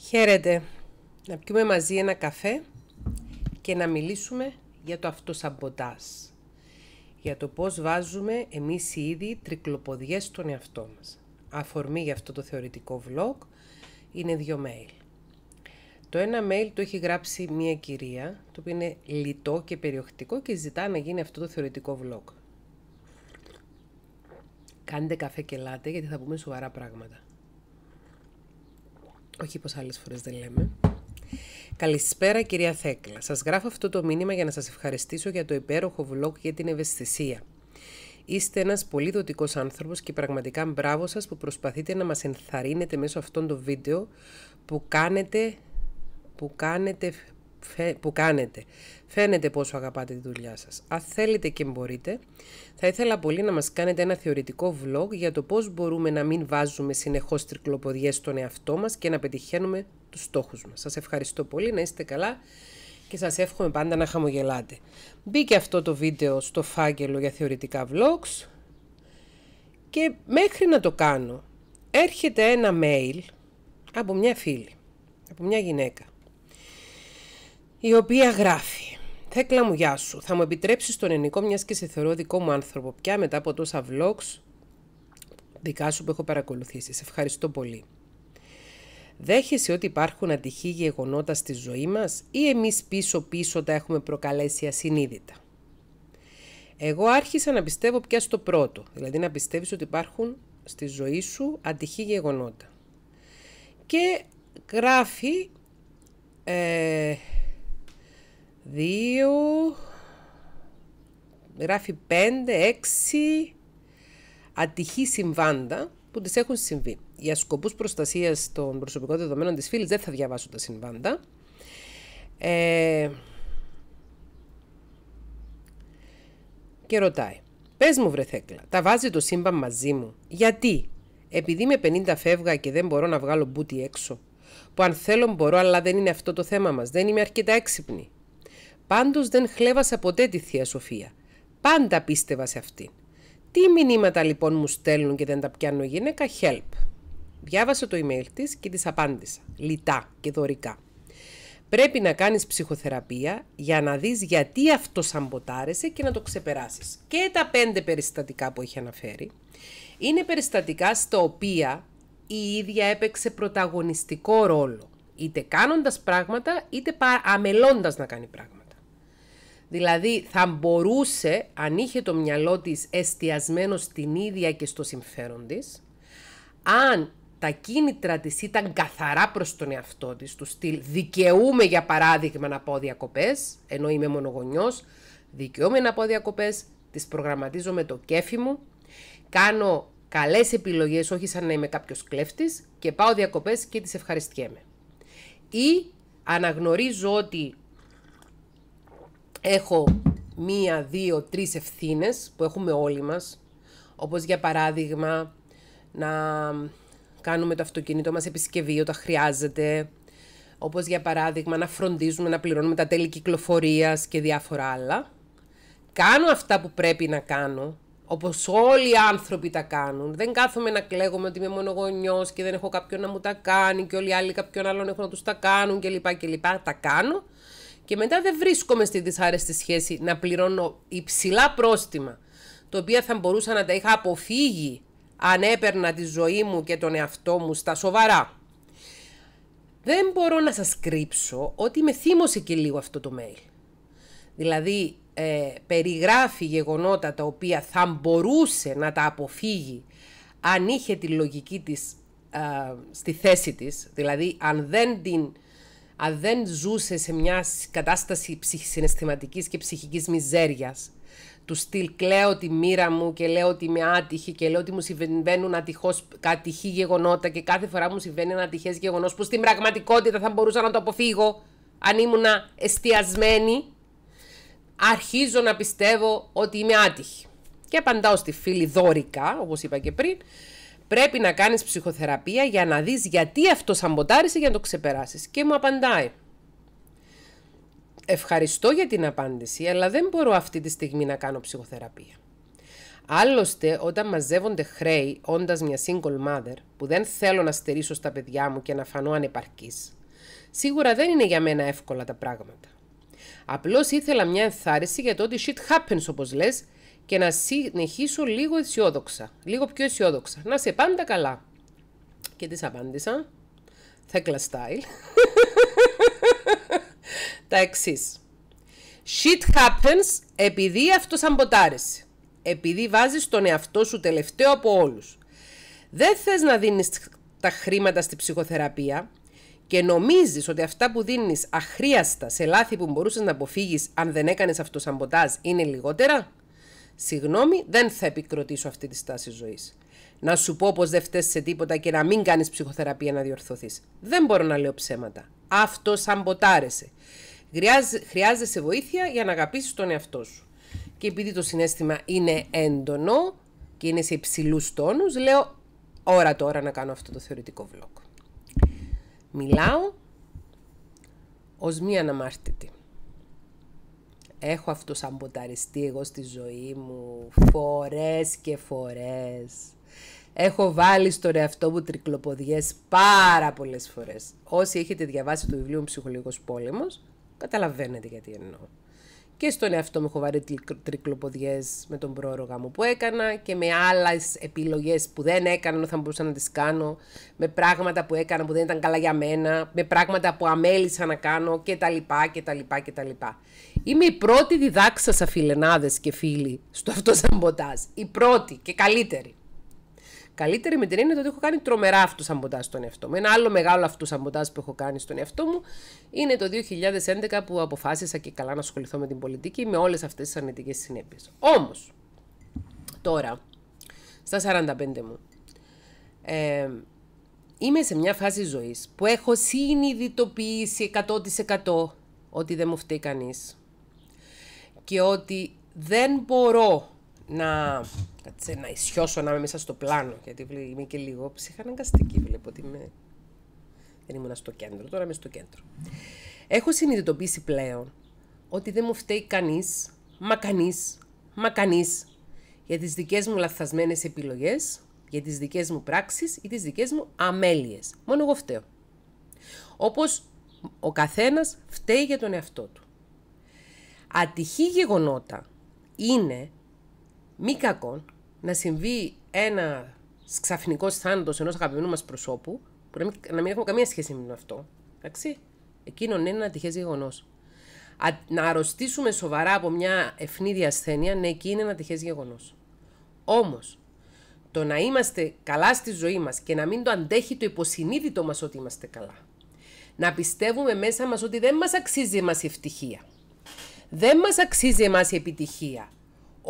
Χαίρετε. Να πιούμε μαζί ένα καφέ και να μιλήσουμε για το αυτοσαμποτάζ. Για το πώς βάζουμε εμείς οι ίδιοι τρικλοποδιές στον εαυτό μας. Αφορμή για αυτό το θεωρητικό vlog είναι δύο mail. Το ένα mail το έχει γράψει μία κυρία, το οποίο είναι λιτό και περιοχτικό και ζητά να γίνει αυτό το θεωρητικό vlog. Κάντε καφέ και λάτε γιατί θα πούμε σοβαρά πράγματα. Όχι πως άλλες φορές δεν λέμε. Καλησπέρα κυρία Θέκλα. Σας γράφω αυτό το μήνυμα για να σας ευχαριστήσω για το υπέροχο vlog και την ευαισθησία. Είστε ένας πολύ δοτικός άνθρωπος και πραγματικά μπράβο σας που προσπαθείτε να μας ενθαρρύνετε μέσω αυτών των βίντεο που κάνετε, που κάνετε, που κάνετε. Φαίνεται πόσο αγαπάτε τη δουλειά σας. Αν θέλετε και μπορείτε, θα ήθελα πολύ να μας κάνετε ένα θεωρητικό vlog για το πώς μπορούμε να μην βάζουμε συνεχώς τρικλοποδιές στον εαυτό μας και να πετυχαίνουμε τους στόχους μας. Σας ευχαριστώ πολύ, να είστε καλά και σας εύχομαι πάντα να χαμογελάτε. Μπήκε αυτό το βίντεο στο φάκελο για θεωρητικά vlogs και μέχρι να το κάνω έρχεται ένα mail από μια φίλη, από μια γυναίκα η οποία γράφει «Θέκλα μου, γεια σου. Θα μου επιτρέψεις τον ενικό μιας και σε θεωρώ δικό μου άνθρωπο πια μετά από τόσα vlogs δικά σου που έχω παρακολουθήσει. Σε ευχαριστώ πολύ. Δέχεσαι ότι υπάρχουν ατυχή γεγονότα στη ζωή μας ή εμείς πίσω-πίσω τα έχουμε προκαλέσει ασυνείδητα. Εγώ άρχισα να πιστεύω πια στο πρώτο, δηλαδή να πιστεύεις ότι υπάρχουν στη ζωή σου ατυχή γεγονότα. Και γράφει ε, δύο, γράφει πέντε, έξι ατυχή συμβάντα που τις έχουν συμβεί. Για σκοπούς προστασίας των προσωπικών δεδομένων της φίλης δεν θα διαβάσω τα συμβάντα. Ε, και ρωτάει. Πες μου βρε Θέκλα, τα βάζει το σύμπαν μαζί μου. Γιατί, επειδή με 50 φεύγα και δεν μπορώ να βγάλω μπούτι έξω. Που αν θέλω μπορώ αλλά δεν είναι αυτό το θέμα μας, δεν είμαι αρκετά έξυπνη. Πάντως δεν χλέβασα ποτέ τη θεία Σοφία. Πάντα πίστευα σε αυτήν. Τι μηνύματα λοιπόν μου στέλνουν και δεν τα πιάνω γυναίκα, help. Διάβασα το email της και της απάντησα, λιτά και δωρικά. Πρέπει να κάνεις ψυχοθεραπεία για να δεις γιατί αυτό σαμποτάρεσε και να το ξεπεράσεις. Και τα πέντε περιστατικά που έχει αναφέρει είναι περιστατικά στα οποία η ίδια έπαιξε πρωταγωνιστικό ρόλο. Είτε κάνοντας πράγματα, είτε αμελώντας να κάνει πράγματα. Δηλαδή θα μπορούσε, αν είχε το μυαλό της εστιασμένο στην ίδια και στο συμφέρον της, αν τα κίνητρα της ήταν καθαρά προς τον εαυτό της, του στυλ δικαιούμαι για παράδειγμα να πάω διακοπές, ενώ είμαι μονογονιός, δικαιούμαι να πάω διακοπές, τις προγραμματίζω με το κέφι μου, κάνω καλές επιλογές, όχι σαν να είμαι κάποιος κλέφτης και πάω διακοπές και τις ευχαριστιέμαι. Ή αναγνωρίζω ότι έχω μία, δύο, τρεις ευθύνες που έχουμε όλοι μας, όπως για παράδειγμα να κάνουμε το αυτοκίνητο μας επισκευή όταν χρειάζεται, όπως για παράδειγμα να φροντίζουμε να πληρώνουμε τα τέλη κυκλοφορίας και διάφορα άλλα. Κάνω αυτά που πρέπει να κάνω, όπως όλοι οι άνθρωποι τα κάνουν. Δεν κάθομαι να κλαίγομαι ότι είμαι μονογονιός και δεν έχω κάποιον να μου τα κάνει και όλοι οι άλλοι κάποιον άλλον έχουν να τους τα κάνουν κλπ. Τα κάνω και μετά δεν βρίσκομαι στη δυσάρεστη σχέση να πληρώνω υψηλά πρόστιμα, τα οποία θα μπορούσα να τα είχα αποφύγει αν έπαιρνα τη ζωή μου και τον εαυτό μου στα σοβαρά. Δεν μπορώ να σας κρύψω ότι με θύμωσε και λίγο αυτό το mail. Δηλαδή, ε, περιγράφει γεγονότα τα οποία θα μπορούσε να τα αποφύγει αν είχε τη λογική της στη θέση της, δηλαδή αν δεν την αν δεν ζούσε σε μια κατάσταση συναισθηματικής και ψυχικής μιζέριας, του στυλ κλαίω τη μοίρα μου και λέω ότι είμαι άτυχη και λέω ότι μου συμβαίνουν ατυχώς, ατυχή γεγονότα και κάθε φορά μου συμβαίνει ένα ατυχές γεγονός που στην πραγματικότητα θα μπορούσα να το αποφύγω αν ήμουνα εστιασμένη, αρχίζω να πιστεύω ότι είμαι άτυχη. Και απαντάω στη φίλη δόρικα, όπως είπα και πριν, πρέπει να κάνεις ψυχοθεραπεία για να δεις γιατί αυτό σαμποτάρισε για να το ξεπεράσεις. Και μου απαντάει. Ευχαριστώ για την απάντηση, αλλά δεν μπορώ αυτή τη στιγμή να κάνω ψυχοθεραπεία. Άλλωστε, όταν μαζεύονται χρέη, όντας μια single mother, που δεν θέλω να στερήσω στα παιδιά μου και να φανώ ανεπαρκής, σίγουρα δεν είναι για μένα εύκολα τα πράγματα. Απλώς ήθελα μια ενθάρρυνση για το ότι shit happens, όπως λες, και να συνεχίσω λίγο αισιόδοξα, λίγο πιο αισιόδοξα. Να σε πάντα καλά. Και της απάντησα, Θέκλα style, τα εξής. Shit happens επειδή αυτός Επειδή βάζεις τον εαυτό σου τελευταίο από όλους. Δεν θες να δίνεις τα χρήματα στη ψυχοθεραπεία και νομίζεις ότι αυτά που δίνεις αχρίαστα σε λάθη που μπορούσες να αποφύγεις αν δεν έκανες αυτό είναι λιγότερα. Συγγνώμη, δεν θα επικροτήσω αυτή τη στάση ζωής. Να σου πω πως δεν φταίει σε τίποτα και να μην κάνεις ψυχοθεραπεία να διορθωθείς. Δεν μπορώ να λέω ψέματα. Αυτό σαμποτάρεσαι. Χρειάζεσαι βοήθεια για να αγαπήσεις τον εαυτό σου. Και επειδή το συνέστημα είναι έντονο και είναι σε υψηλούς τόνους, λέω ώρα τώρα να κάνω αυτό το θεωρητικό vlog. Μιλάω ως μία αναμάρτητη έχω αυτοσαμποταριστεί εγώ στη ζωή μου φορές και φορές. Έχω βάλει στον εαυτό μου τρικλοποδιές πάρα πολλές φορές. Όσοι έχετε διαβάσει το βιβλίο μου «Ψυχολογικός πόλεμος», καταλαβαίνετε γιατί εννοώ και στον εαυτό μου έχω βαρύ τρικλοποδιές με τον πρόωρο μου που έκανα και με άλλες επιλογές που δεν έκανα, θα μπορούσα να τις κάνω, με πράγματα που έκανα που δεν ήταν καλά για μένα, με πράγματα που αμέλησα να κάνω κτλ. τα κτλ. Είμαι η πρώτη διδάξασα φιλενάδες και φίλοι στο αυτό σαμποτάζ. Η πρώτη και καλύτερη. Καλύτερη με την έννοια το ότι έχω κάνει τρομερά αυτοσαμποτάζ στον εαυτό μου. Ένα άλλο μεγάλο αυτοσαμποτάζ που έχω κάνει στον εαυτό μου είναι το 2011 που αποφάσισα και καλά να ασχοληθώ με την πολιτική με όλες αυτές τις αρνητικές συνέπειες. Όμως, τώρα, στα 45 μου, ε, είμαι σε μια φάση ζωής που έχω συνειδητοποιήσει 100% ότι δεν μου φταίει κανείς και ότι δεν μπορώ να, κάτσε, να ισιώσω να είμαι μέσα στο πλάνο, γιατί είμαι και λίγο ψυχαναγκαστική, βλέπω ότι είμαι... δεν ήμουν στο κέντρο, τώρα είμαι στο κέντρο. Έχω συνειδητοποιήσει πλέον ότι δεν μου φταίει κανείς, μα κανείς, μα κανείς, για τις δικές μου λαθασμένες επιλογές, για τις δικές μου πράξεις ή τις δικές μου αμέλειες. Μόνο εγώ φταίω. Όπως ο καθένας φταίει για τον εαυτό του. Ατυχή γεγονότα είναι μη κακό να συμβεί ένα ξαφνικό θάνατο ενός αγαπημένου μας προσώπου, που να μην, να μην έχουμε καμία σχέση με αυτό. Εντάξει. εκείνο ναι, είναι ένα τυχές γεγονός. Να αρρωστήσουμε σοβαρά από μια ευνίδια ασθένεια, ναι, εκεί είναι ένα τυχές γεγονός. Όμως, το να είμαστε καλά στη ζωή μας και να μην το αντέχει το υποσυνείδητο μας ότι είμαστε καλά. Να πιστεύουμε μέσα μας ότι δεν μας αξίζει εμάς η ευτυχία. Δεν μας αξίζει εμάς η επιτυχία.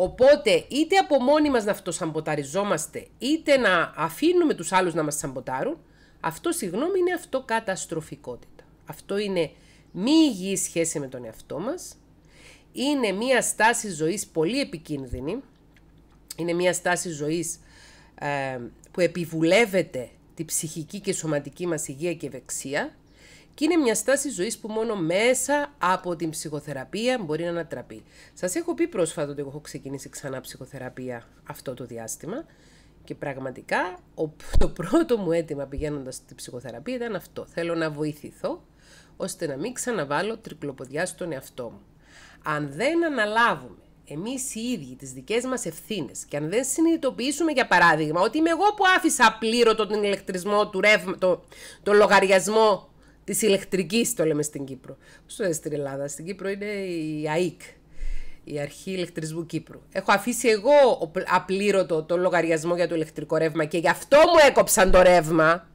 Οπότε είτε από μόνοι μας να αυτοσαμποταριζόμαστε, είτε να αφήνουμε τους άλλους να μας σαμποτάρουν, αυτό συγγνώμη είναι αυτοκαταστροφικότητα. Αυτό είναι μη υγιή σχέση με τον εαυτό μας, είναι μια στάση ζωής πολύ επικίνδυνη, είναι μια στάση ζωής ε, που επιβουλεύεται τη ψυχική και σωματική μας υγεία και ευεξία και είναι μια στάση ζωής που μόνο μέσα από την ψυχοθεραπεία μπορεί να ανατραπεί. Σας έχω πει πρόσφατα ότι έχω ξεκινήσει ξανά ψυχοθεραπεία αυτό το διάστημα. Και πραγματικά το πρώτο μου αίτημα πηγαίνοντας στην ψυχοθεραπεία ήταν αυτό. Θέλω να βοηθηθώ ώστε να μην ξαναβάλω τρικλοποδιά στον εαυτό μου. Αν δεν αναλάβουμε εμείς οι ίδιοι τις δικές μας ευθύνες και αν δεν συνειδητοποιήσουμε, για παράδειγμα, ότι είμαι εγώ που άφησα πλήρωτο τον ηλεκτρισμό, του ρεύμα, τον λογαριασμό της ηλεκτρικής, το λέμε στην Κύπρο. Πώς το λέμε στην Ελλάδα, στην Κύπρο είναι η ΑΕΚ, η Αρχή Ηλεκτρισμού Κύπρου. Έχω αφήσει εγώ απλήρωτο το λογαριασμό για το ηλεκτρικό ρεύμα και γι' αυτό μου έκοψαν το ρεύμα.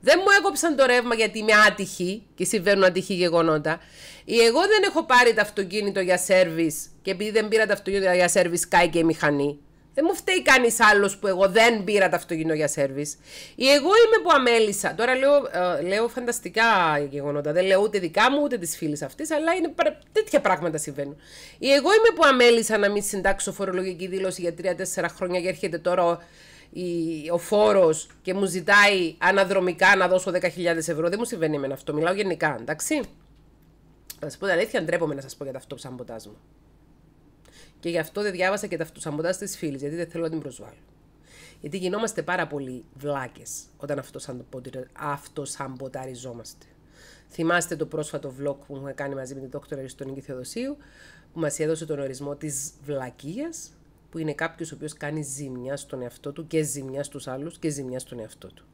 Δεν μου έκοψαν το ρεύμα γιατί είμαι άτυχη και συμβαίνουν ατυχή γεγονότα. Ή εγώ δεν έχω πάρει το αυτοκίνητο για σερβις και επειδή δεν πήρα το αυτοκίνητο για σερβις κάει και η μηχανή. Δεν μου φταίει κανείς άλλος που εγώ δεν πήρα το αυτοκίνητο για σερβι. Ή εγώ είμαι που αμέλησα. Τώρα λέω, ε, λέω φανταστικά γεγονότα. Δεν λέω ούτε δικά μου ούτε της φίλης αυτής, αλλά είναι τέτοια πράγματα συμβαίνουν. Ή εγώ είμαι που αμέλησα να μην συντάξω φορολογική δήλωση για 3-4 χρόνια και έρχεται τώρα ο φόρος και μου ζητάει αναδρομικά να δώσω 10.000 ευρώ. Δεν μου συμβαίνει με αυτό. Μιλάω γενικά, εντάξει. Θα σα πω την αλήθεια, ντρέπομαι να σας πω για το αυτό που και γι' αυτό δεν διάβασα και τα αυτοσαμποντά της φίλης, γιατί δεν θέλω να την προσβάλλω. Γιατί γινόμαστε πάρα πολύ βλάκες όταν αυτοσαμποταριζόμαστε. Θυμάστε το πρόσφατο vlog που είχα κάνει μαζί με την δόκτωρα Αριστονίκη Θεοδοσίου, που μας έδωσε τον ορισμό της βλακείας, που είναι κάποιος ο οποίος κάνει ζημιά στον εαυτό του και ζημιά στους άλλους και ζημιά στον εαυτό του.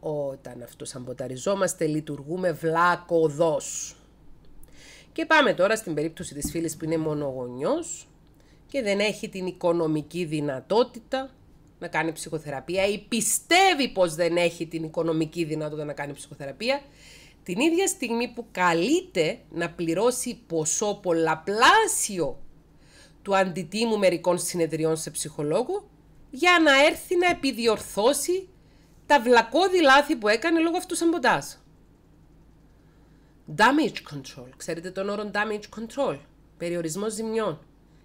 Όταν αυτοσαμποταριζόμαστε, λειτουργούμε βλάκοδος. Και πάμε τώρα στην περίπτωση της φίλης που είναι μονογονιός και δεν έχει την οικονομική δυνατότητα να κάνει ψυχοθεραπεία ή πιστεύει πως δεν έχει την οικονομική δυνατότητα να κάνει ψυχοθεραπεία την ίδια στιγμή που καλείται να πληρώσει ποσό πολλαπλάσιο του αντιτίμου μερικών συνεδριών σε ψυχολόγο για να έρθει να επιδιορθώσει τα βλακώδη λάθη που έκανε λόγω αυτού Damage control. Ξέρετε τον όρο damage control. Περιορισμός ζημιών.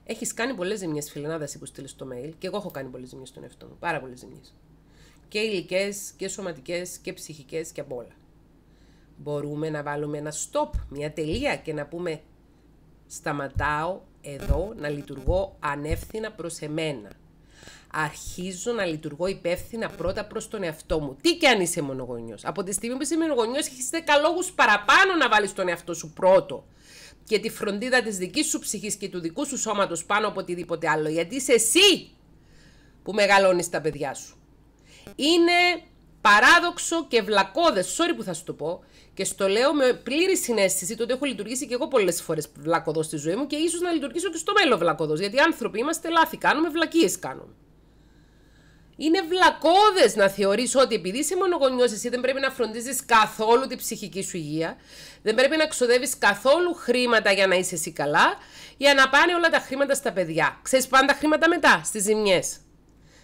Έχεις κάνει πολλές ζημιές, φιλενάδα, που στείλεις το mail. Και εγώ έχω κάνει πολλές ζημιές στον εαυτό μου. Πάρα πολλές ζημιές. Και υλικές και σωματικές και ψυχικές και απ' όλα. Μπορούμε να βάλουμε ένα stop, μια τελεία και να πούμε σταματάω εδώ να λειτουργώ ανεύθυνα προς εμένα αρχίζω να λειτουργώ υπεύθυνα πρώτα προς τον εαυτό μου. Τι και αν είσαι μονογονιός. Από τη στιγμή που είσαι μονογονιός, έχεις 10 λόγου παραπάνω να βάλεις τον εαυτό σου πρώτο και τη φροντίδα της δικής σου ψυχής και του δικού σου σώματος πάνω από οτιδήποτε άλλο. Γιατί είσαι εσύ που μεγαλώνεις τα παιδιά σου. Είναι παράδοξο και βλακώδες, sorry που θα σου το πω, και στο λέω με πλήρη συνέστηση τότε ότι έχω λειτουργήσει και εγώ πολλές φορές βλακωδός στη ζωή μου και ίσως να λειτουργήσω και στο μέλλον βλακωδός. Γιατί άνθρωποι είμαστε, λάθη κάνουμε, βλακίες κάνουμε. Είναι βλακώδες να θεωρείς ότι επειδή είσαι μονογονιός, εσύ δεν πρέπει να φροντίζεις καθόλου την ψυχική σου υγεία, δεν πρέπει να ξοδεύεις καθόλου χρήματα για να είσαι εσύ καλά, για να πάνε όλα τα χρήματα στα παιδιά. Ξέρεις πάντα χρήματα μετά, στις ζημιές.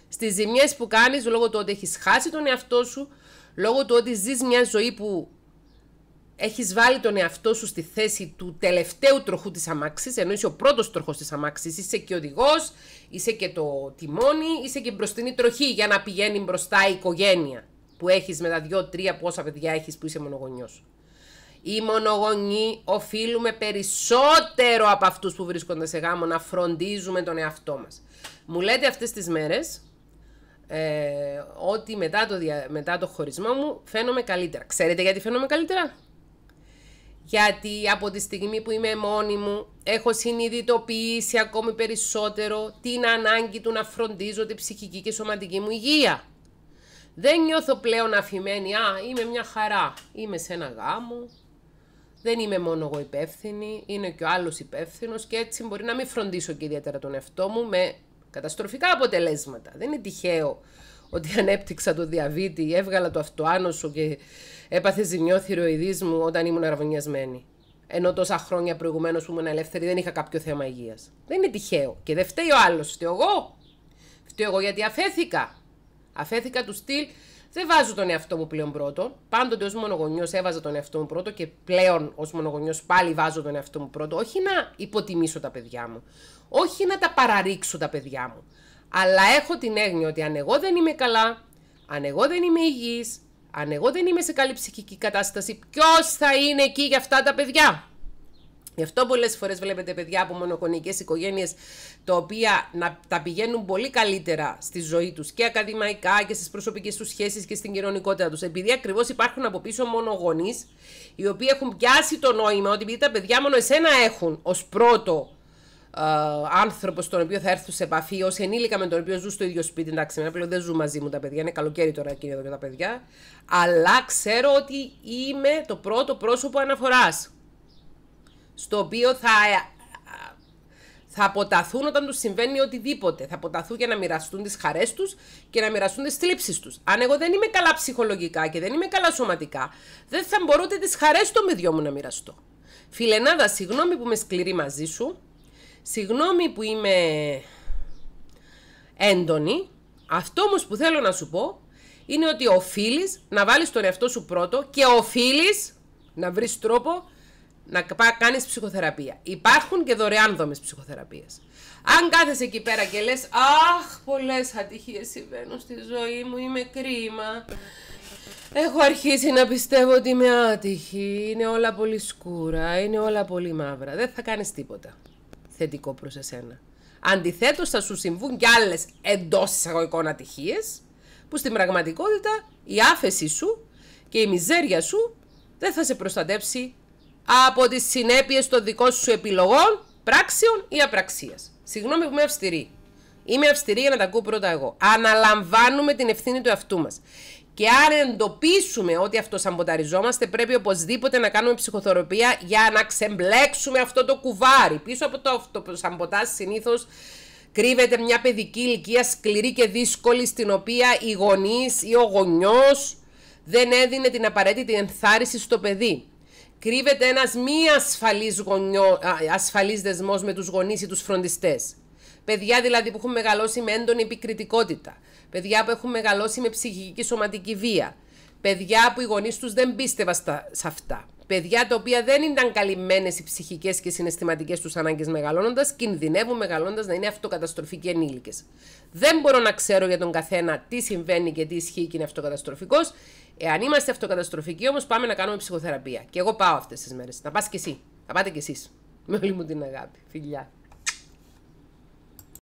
Στις ζημιές που κάνεις λόγω του ότι έχεις χάσει τον εαυτό σου, λόγω του ότι ζεις μια ζωή που έχεις βάλει τον εαυτό σου στη θέση του τελευταίου τροχού της αμάξης, ενώ είσαι ο πρώτος τροχός της αμάξης. Είσαι και οδηγός, είσαι και το τιμόνι, είσαι και μπροστινή τροχή για να πηγαίνει μπροστά η οικογένεια που έχεις με τα δύο-τρία πόσα παιδιά έχεις που είσαι μονογονιός. Οι μονογονοί οφείλουμε περισσότερο από αυτούς που βρίσκονται σε γάμο να φροντίζουμε τον εαυτό μας. Μου λέτε αυτές τις μέρες, ε, ότι μετά το, μετά το χωρισμό μου φαίνομαι καλύτερα. Ξέρετε γιατί φαίνομαι καλύτερα? γιατί από τη στιγμή που είμαι μόνη μου έχω συνειδητοποιήσει ακόμη περισσότερο την ανάγκη του να φροντίζω την ψυχική και σωματική μου υγεία. Δεν νιώθω πλέον αφημένη, α, είμαι μια χαρά, είμαι σε ένα γάμο, δεν είμαι μόνο εγώ υπεύθυνη, είναι και ο άλλος υπεύθυνος και έτσι μπορεί να μην φροντίσω και ιδιαίτερα τον εαυτό μου με καταστροφικά αποτελέσματα. Δεν είναι τυχαίο ότι ανέπτυξα το διαβήτη, έβγαλα το αυτοάνοσο και έπαθε ζημιό θηροειδής μου όταν ήμουν αραβωνιασμένη. Ενώ τόσα χρόνια προηγουμένως που ήμουν ελεύθερη δεν είχα κάποιο θέμα υγείας. Δεν είναι τυχαίο. Και δεν φταίει ο άλλος. Φταίω εγώ. Φταίω εγώ γιατί αφέθηκα. Αφέθηκα του στυλ. Δεν βάζω τον εαυτό μου πλέον πρώτο. Πάντοτε ως μονογονιός έβαζα τον εαυτό μου πρώτο και πλέον ως μονογονιός πάλι βάζω τον εαυτό μου πρώτο. Όχι να υποτιμήσω τα παιδιά μου. Όχι να τα παραρρίξω τα παιδιά μου. Αλλά έχω την έγνοια ότι αν εγώ δεν είμαι καλά, αν εγώ δεν είμαι υγιής, αν εγώ δεν είμαι σε καλή ψυχική κατάσταση, ποιος θα είναι εκεί για αυτά τα παιδιά. Γι' αυτό πολλές φορές βλέπετε παιδιά από μονοκονικές οικογένειες, τα οποία να, τα πηγαίνουν πολύ καλύτερα στη ζωή τους και ακαδημαϊκά και στις προσωπικές τους σχέσεις και στην κοινωνικότητα τους. Επειδή ακριβώς υπάρχουν από πίσω μόνο οι οποίοι έχουν πιάσει το νόημα ότι επειδή τα παιδιά μόνο εσένα έχουν ως πρώτο ε, άνθρωπος τον οποίο θα έρθουν σε επαφή, ως ενήλικα με τον οποίο ζω στο ίδιο σπίτι. Εντάξει, με πλέον δεν ζουν μαζί μου τα παιδιά, είναι καλοκαίρι τώρα εκείνη εδώ και τα παιδιά. Αλλά ξέρω ότι είμαι το πρώτο πρόσωπο αναφοράς. Στο οποίο θα, ε, θα αποταθούν όταν τους συμβαίνει οτιδήποτε. Θα αποταθούν για να μοιραστούν τις χαρές τους και να μοιραστούν τις θλίψεις τους. Αν εγώ δεν είμαι καλά ψυχολογικά και δεν είμαι καλά σωματικά, δεν θα μπορώ ούτε τις χαρές των παιδιών μου να μοιραστώ. Φιλενάδα, συγγνώμη που είμαι σκληρή μαζί σου, Συγγνώμη που είμαι έντονη. Αυτό όμως που θέλω να σου πω είναι ότι οφείλεις να βάλεις τον εαυτό σου πρώτο και οφείλεις να βρεις τρόπο να κάνεις ψυχοθεραπεία. Υπάρχουν και δωρεάν δόμες ψυχοθεραπείας. Αν κάθεσαι εκεί πέρα και λες, Αχ, πολλές ατυχίες συμβαίνουν στη ζωή μου, είμαι κρίμα. Έχω αρχίσει να πιστεύω ότι είμαι άτυχη, είναι όλα πολύ σκούρα, είναι όλα πολύ μαύρα. Δεν θα κάνεις τίποτα θετικό προς εσένα. Αντιθέτως θα σου συμβούν και άλλες εντός εισαγωγικών ατυχίες που στην πραγματικότητα η άφεση σου και η μιζέρια σου δεν θα σε προστατεύσει από τις συνέπειες των δικών σου επιλογών, πράξεων ή απραξίας. Συγγνώμη που είμαι αυστηρή. Είμαι αυστηρή για να τα ακούω πρώτα εγώ. Αναλαμβάνουμε την ευθύνη του εαυτού μας. Και αν εντοπίσουμε ότι αυτό πρέπει οπωσδήποτε να κάνουμε ψυχοθεραπεία για να ξεμπλέξουμε αυτό το κουβάρι. Πίσω από το, αυτοσαμποτάζ συνήθως κρύβεται μια παιδική ηλικία σκληρή και δύσκολη, στην οποία οι γονείς ή ο γονιός δεν έδινε την απαραίτητη ενθάρρυνση στο παιδί. Κρύβεται ένας μη ασφαλής δεσμό ασφαλής με τους γονείς ή τους φροντιστές. Παιδιά δηλαδή που έχουν μεγαλώσει με έντονη επικριτικότητα. Παιδιά που έχουν μεγαλώσει με ψυχική και σωματική βία. Παιδιά που οι γονείς τους δεν πίστευαν σε αυτά. Παιδιά τα οποία δεν ήταν καλυμμένες οι ψυχικές και συναισθηματικές τους ανάγκες μεγαλώνοντας, κινδυνεύουν μεγαλώντα να είναι αυτοκαταστροφικοί ενήλικες. Δεν μπορώ να ξέρω για τον καθένα τι συμβαίνει και τι ισχύει και είναι αυτοκαταστροφικός. Εάν είμαστε αυτοκαταστροφικοί όμως, πάμε να κάνουμε ψυχοθεραπεία. Και εγώ πάω αυτές τις μέρες. Να πας κι εσύ. Να πάτε κι εσείς. Με όλη μου την αγάπη. Φιλιά.